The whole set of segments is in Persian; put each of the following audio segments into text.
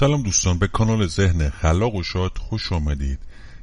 سلام دوستان به کانال ذهن خلاق و شاد خوش آمدید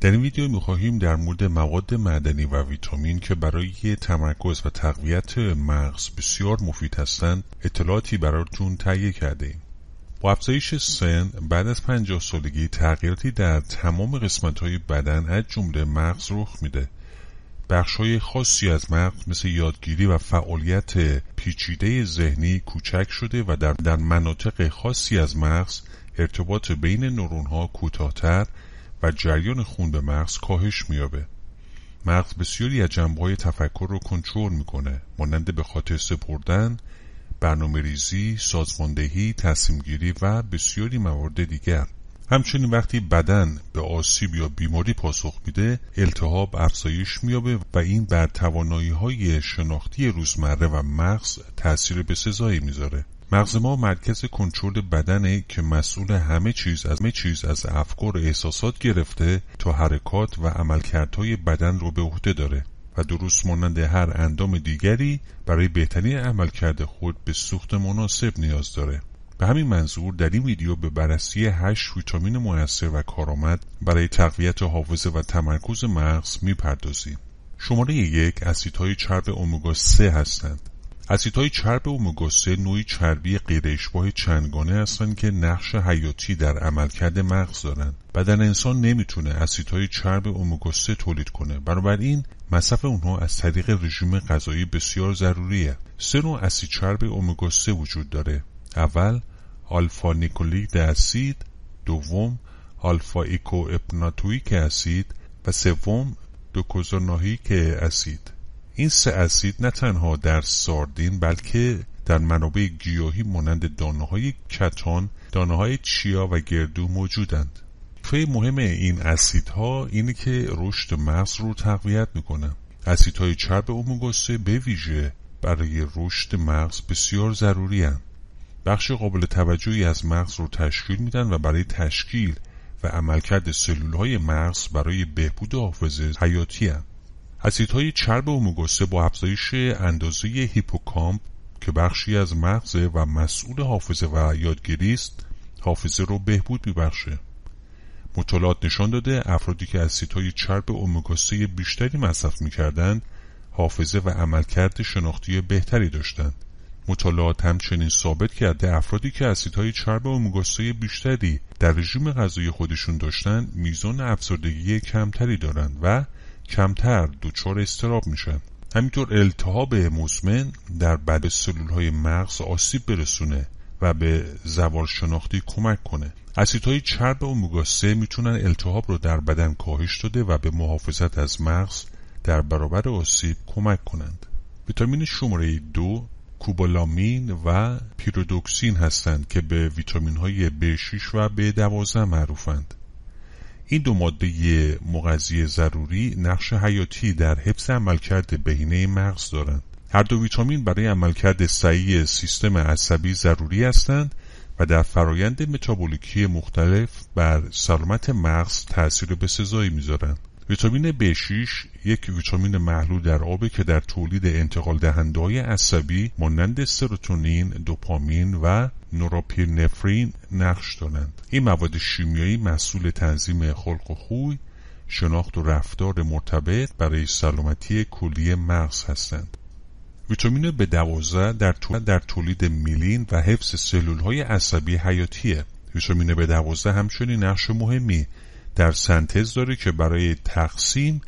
در این ویدیو میخواهیم در مورد مواد معدنی و ویتامین که برای تمرکز و تقویت مغز بسیار مفید هستند اطلاعاتی براتون تهیه کرده ایم با افزایش سن بعد از 50 سالگی تغییراتی در تمام قسمت های بدن از جمله مغز رخ میده بخش های خاصی از مغز مثل یادگیری و فعالیت پیچیده ذهنی کوچک شده و در, در مناطق خاصی از مغز ارتباط بین ها کوتاهتر و جریان خون به مغز کاهش می‌یابد. مغز بسیاری از جنبه‌های تفکر رو کنترل میکنه مانند به خاطر سپردن برنامه ریزی، سازماندهی، تصمیمگیری و بسیاری موارد دیگر همچنین وقتی بدن به آسیب یا بیماری پاسخ میده التهاب افزایش می‌یابد و این بر توانایی های شناختی روزمره و مغز تاثیر سزایی میذاره مغز ما مرکز کنترل بدنه که مسئول همه چیز از همه چیز از افکار و احساسات گرفته تا حرکات و عملکردهای بدن رو به عهده داره و درست مانند هر اندام دیگری برای بهترین عملکرد خود به سوخت مناسب نیاز داره به همین منظور در این ویدیو به بررسی 8 ویتامین موثر و کارآمد برای تقویت حافظه و تمرکز مغز میپردازیم شماره یک اسیدهای چرب امگا 3 هستند اسیدهای چرب اومگاسه نوعی چربی غیر اشباه چندگانه هستند که نقش حیاتی در عملکرد مغز دارند. بدن انسان نمیتونه اسیدهای چرب اومگاسه تولید کنه. بنابراین مصرف اونها از طریق رژیم غذایی بسیار ضروریه. سه نوع اسید چرب اومگاسه وجود داره. اول آلفا نیکولید اسید، دوم آلفا ایکو اسید و سوم دوکوزاناهیک اسید. این سه اسید نه تنها در ساردین بلکه در منابع گیاهی مانند دانه های کتان، دانه های چیا و گردو موجودند. خیلی مهم این اسیدها اینه که رشد مغز رو تقویت میکنه. اسیدهای چرب اومگاسه به ویژه برای رشد مغز بسیار ضروری هن. بخش قابل توجهی از مغز رو تشکیل میدن و برای تشکیل و عملکرد سلولهای مغز برای بهبود حافظه حیاتی هستند. اسیدهای چرب مگسه با افزایش اندازه هیپوکامپ که بخشی از مغز و مسئول حافظه و یادگیری است حافظه رو بهبود میبخشه مطالعات نشان داده افرادی که اسیدهای چرب اوموگوسه بیشتری مصرف میکردند حافظه و عملکرد شناختی بهتری داشتند مطالعات همچنین ثابت کرده افرادی که اسیدهای چرب اوموگوسه بیشتری در رژیم غذایی خودشون داشتند میزان افسردگی کمتری دارند و کمتر دچار استراب میشن همینطور التهاب مزمن در بد سلول های مغز آسیب برسونه و به زوار شناختی کمک کنه اسیدهای چرب اومگا 3 میتونن التهاب رو در بدن کاهش داده و به محافظت از مغز در برابر آسیب کمک کنند ویتامین شماره دو کوبالامین و پیرودوکسین هستند که به ویتامین های B6 و B12 معروفند این دو ماده مغذی ضروری نقش حیاتی در حفظ عملکرد بهینه مغز دارند هر دو ویتامین برای عملکرد صحیح سیستم عصبی ضروری هستند و در فرایند متابولیکی مختلف بر سلامت مغز تاثیر بسزایی میذارند ویتامین B6 یک ویتامین محلول در آبه که در تولید انتقال دهنده‌های عصبی مانند سروتونین، دوپامین و نوراپینفرین نقش دارند. این مواد شیمیایی مسئول تنظیم خلق و خوی، شناخت و رفتار مرتبط برای سلامتی کلی مغز هستند. ویتامین به 12 در, در تولید میلین و حفظ های عصبی حیاتیه. ویتامین به 12 همچنین نقش مهمی در سنتز داره که برای تقسیم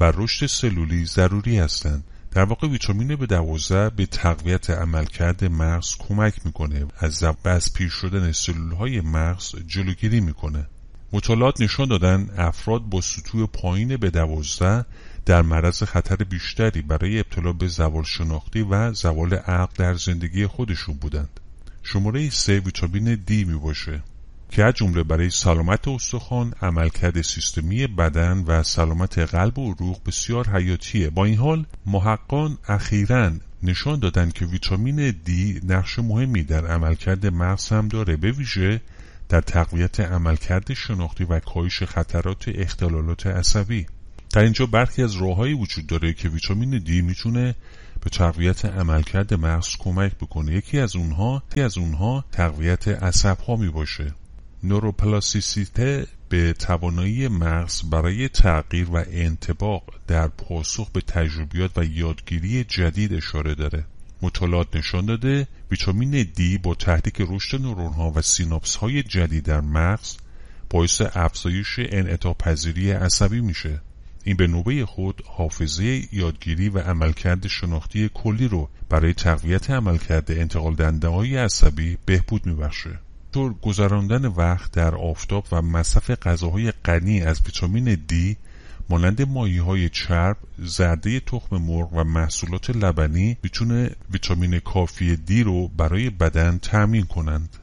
و رشد سلولی ضروری هستند در واقع ویتامین به دوازده به تقویت عملکرد مغز کمک میکنه از و از پیر شدن سلول های مغز جلوگیری میکنه مطالعات نشان دادن افراد با سطوح پایین به دوازده در معرض خطر بیشتری برای ابتلا به زوال شناختی و زوال عقل در زندگی خودشون بودند شماره سه ویتامین D می باشه که از جمله برای سلامت استخوان، عملکرد سیستمی بدن و سلامت قلب و عروق بسیار حیاتیه. با این حال محققان اخیرا نشان دادن که ویتامین دی نقش مهمی در عملکرد مغز هم داره به ویژه در تقویت عملکرد شناختی و کاهش خطرات اختلالات عصبی در اینجا برخی از راههایی وجود داره که ویتامین دی میتونه به تقویت عملکرد مغز کمک بکنه یکی از اونها یکی از اونها تقویت عصب ها می باشه نوروپلاسیسیته به توانایی مغز برای تغییر و انتباق در پاسخ به تجربیات و یادگیری جدید اشاره داره مطالعات نشان داده ویتامین دی با تحریک رشد نورونها و سیناپس های جدید در مغز باعث افزایش انعطاف پذیری عصبی میشه این به نوبه خود حافظه یادگیری و عملکرد شناختی کلی رو برای تقویت عملکرد انتقال دنده های عصبی بهبود میبخشه طور گذراندن وقت در آفتاب و مصرف غذاهای غنی از ویتامین دی مانند ماهی های چرب، زرده تخم مرغ و محصولات لبنی میتونه ویتامین کافی دی رو برای بدن تامین کنند.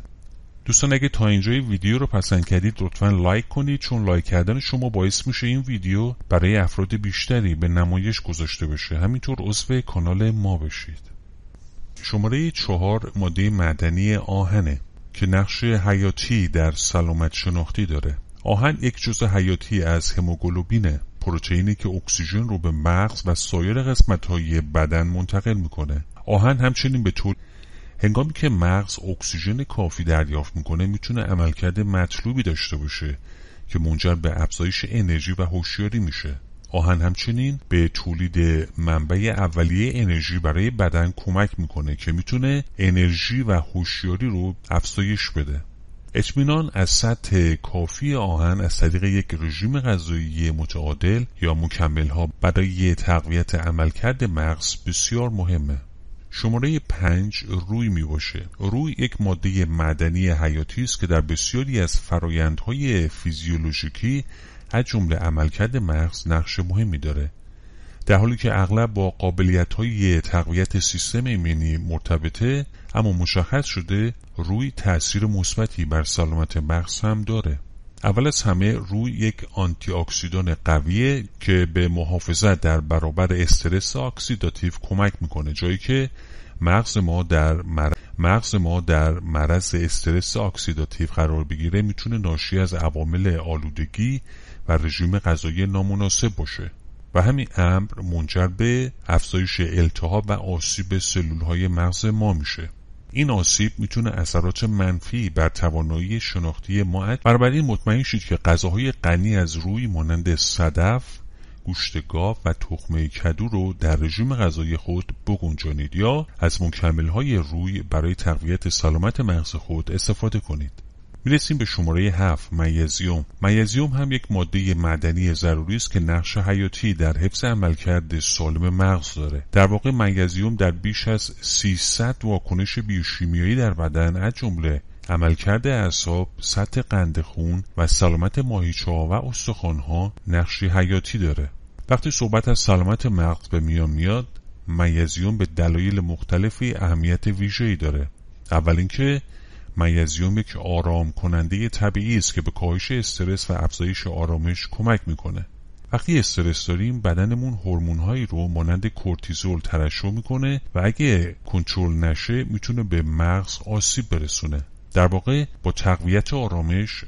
دوستان اگه تا اینجای ویدیو رو پسند کردید لطفا لایک کنید چون لایک کردن شما باعث میشه این ویدیو برای افراد بیشتری به نمایش گذاشته بشه همینطور عضو کانال ما بشید شماره چهار ماده معدنی آهنه که نقش حیاتی در سلامت شناختی داره آهن یک جزء حیاتی از هموگلوبینه پروتئینی که اکسیژن رو به مغز و سایر قسمت های بدن منتقل میکنه آهن همچنین به طور هنگامی که مغز اکسیژن کافی دریافت میکنه میتونه عملکرد مطلوبی داشته باشه که منجر به افزایش انرژی و هوشیاری میشه آهن همچنین به تولید منبع اولیه انرژی برای بدن کمک میکنه که میتونه انرژی و هوشیاری رو افزایش بده اطمینان از سطح کافی آهن از طریق یک رژیم غذایی متعادل یا مکمل ها برای تقویت عملکرد مغز بسیار مهمه شماره پنج روی می باشه. روی یک ماده مدنی حیاتی است که در بسیاری از فرایندهای فیزیولوژیکی از جمله عملکرد مغز نقش مهمی داره در حالی که اغلب با قابلیت های تقویت سیستم ایمنی مرتبطه اما مشخص شده روی تاثیر مثبتی بر سلامت مغز هم داره اول از همه روی یک آنتی اکسیدان قویه که به محافظت در برابر استرس اکسیداتیو کمک میکنه جایی که مغز ما در مغز ما در مرض استرس اکسیداتیو قرار بگیره میتونه ناشی از عوامل آلودگی و رژیم غذایی نامناسب باشه و همین امر منجر به افزایش التهاب و آسیب سلول های مغز ما میشه این آسیب میتونه اثرات منفی بر توانایی شناختی ما بنابراین مطمئن شید که غذاهای غنی از روی مانند صدف گوشت گاو و تخمه کدو رو در رژیم غذایی خود بگنجانید یا از های روی برای تقویت سلامت مغز خود استفاده کنید. میرسیم به شماره 7 میزیوم میزیوم هم یک ماده معدنی ضروری است که نقش حیاتی در حفظ عملکرد سالم مغز داره در واقع میزیوم در بیش از 300 واکنش بیوشیمیایی در بدن از جمله عملکرد اعصاب، سطح قند خون و سلامت ماهیچه و استخوان‌ها نقشی حیاتی داره. وقتی صحبت از سلامت مغز به میان میاد، میزیوم به دلایل مختلفی اهمیت ویژه‌ای داره. اول اینکه میزیوم یک آرام کننده طبیعی است که به کاهش استرس و افزایش آرامش کمک میکنه. وقتی استرس داریم بدنمون هایی رو مانند کورتیزول ترشح میکنه و اگه کنترل نشه میتونه به مغز آسیب برسونه. در واقع با تقویت آرامش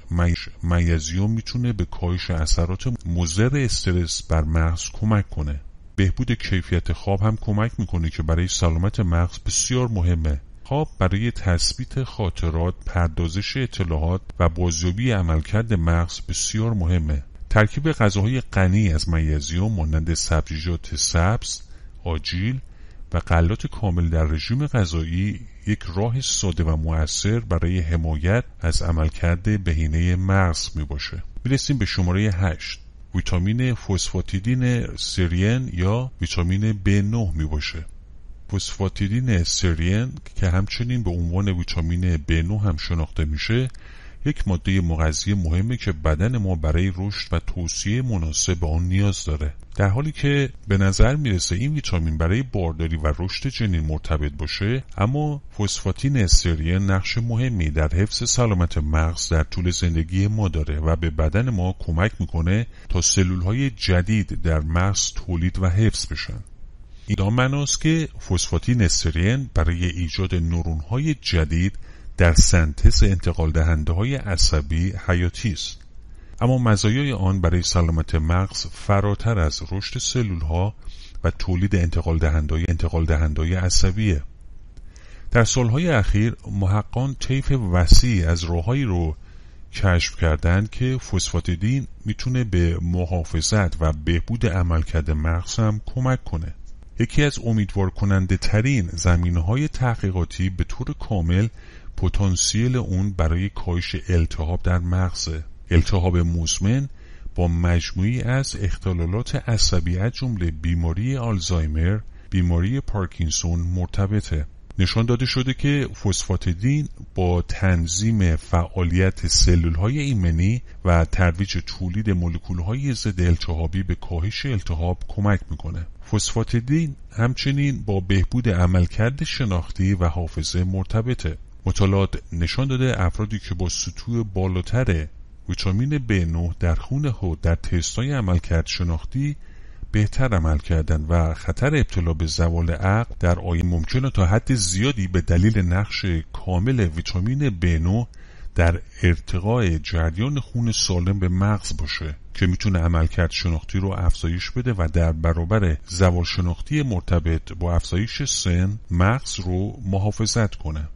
میزیوم میتونه به کاهش اثرات مضر استرس بر مغز کمک کنه بهبود کیفیت خواب هم کمک میکنه که برای سلامت مغز بسیار مهمه خواب برای تثبیت خاطرات، پردازش اطلاعات و بازیابی عملکرد مغز بسیار مهمه. ترکیب غذاهای غنی از میزیوم مانند سبزیجات سبز، آجیل و غلات کامل در رژیم غذایی یک راه ساده و مؤثر برای حمایت از عملکرد بهینه مغز می باشه میرسیم به شماره 8 ویتامین فوسفاتیدین سرین یا ویتامین B9 می باشه فسفاتیدین سرین که همچنین به عنوان ویتامین B9 هم شناخته میشه یک ماده مغذی مهمه که بدن ما برای رشد و توصیه مناسب به آن نیاز داره در حالی که به نظر میرسه این ویتامین برای بارداری و رشد جنین مرتبط باشه اما فسفاتین استریه نقش مهمی در حفظ سلامت مغز در طول زندگی ما داره و به بدن ما کمک میکنه تا سلولهای جدید در مغز تولید و حفظ بشن این دامناست که فسفاتین استرین برای ایجاد های جدید در سنتز انتقال دهنده های عصبی حیاتی است اما مزایای آن برای سلامت مغز فراتر از رشد سلول ها و تولید انتقال دهنده انتقال دهنده عصبیه در سالهای اخیر محققان طیف وسیع از روهایی رو کشف کردند که دین میتونه به محافظت و بهبود عملکرد مغز هم کمک کنه یکی از امیدوار کننده ترین زمین های تحقیقاتی به طور کامل پتانسیل اون برای کاهش التهاب در مغز التهاب مزمن با مجموعی از اختلالات عصبی از جمله بیماری آلزایمر بیماری پارکینسون مرتبطه نشان داده شده که فسفاتیدین با تنظیم فعالیت سلول های ایمنی و ترویج تولید مولکول های ضد التهابی به کاهش التهاب کمک میکنه فسفاتیدین همچنین با بهبود عملکرد شناختی و حافظه مرتبطه مطالعات نشان داده افرادی که با سطوح بالاتر ویتامین B9 در خون خود در تستای عملکرد شناختی بهتر عمل کردن و خطر ابتلا به زوال عقل در آیه ممکنه تا حد زیادی به دلیل نقش کامل ویتامین B9 در ارتقاء جریان خون سالم به مغز باشه که میتونه عملکرد شناختی رو افزایش بده و در برابر زوال شناختی مرتبط با افزایش سن مغز رو محافظت کنه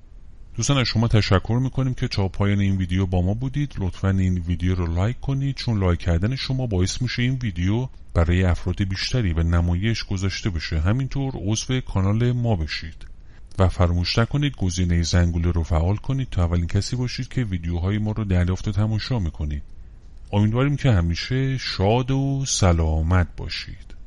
دوستان از شما تشکر میکنیم که تا پایان این ویدیو با ما بودید لطفا این ویدیو رو لایک کنید چون لایک کردن شما باعث میشه این ویدیو برای افراد بیشتری به نمایش گذاشته بشه همینطور عضو کانال ما بشید و فراموش نکنید گزینه زنگوله رو فعال کنید تا اولین کسی باشید که ویدیوهای ما رو دریافت و تماشا میکنید امیدواریم که همیشه شاد و سلامت باشید